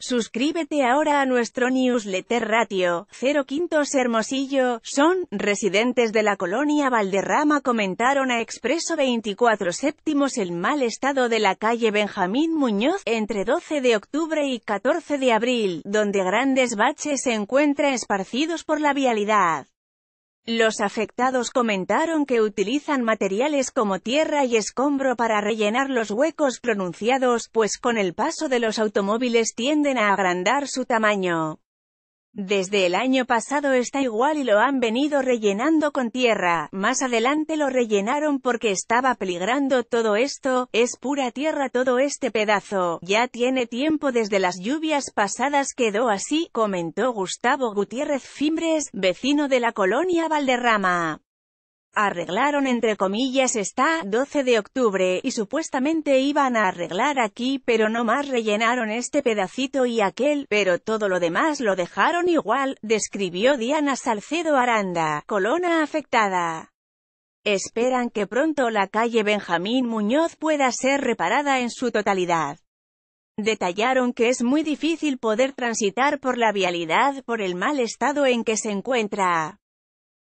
Suscríbete ahora a nuestro newsletter Ratio, 0 Quintos Hermosillo, son, residentes de la colonia Valderrama comentaron a Expreso 24 Séptimos el mal estado de la calle Benjamín Muñoz, entre 12 de octubre y 14 de abril, donde grandes baches se encuentran esparcidos por la vialidad. Los afectados comentaron que utilizan materiales como tierra y escombro para rellenar los huecos pronunciados, pues con el paso de los automóviles tienden a agrandar su tamaño. Desde el año pasado está igual y lo han venido rellenando con tierra, más adelante lo rellenaron porque estaba peligrando todo esto, es pura tierra todo este pedazo, ya tiene tiempo desde las lluvias pasadas quedó así, comentó Gustavo Gutiérrez Fimbres, vecino de la colonia Valderrama arreglaron entre comillas está 12 de octubre y supuestamente iban a arreglar aquí pero no más rellenaron este pedacito y aquel, pero todo lo demás lo dejaron igual, describió Diana Salcedo Aranda, colona afectada. Esperan que pronto la calle Benjamín Muñoz pueda ser reparada en su totalidad. Detallaron que es muy difícil poder transitar por la vialidad por el mal estado en que se encuentra.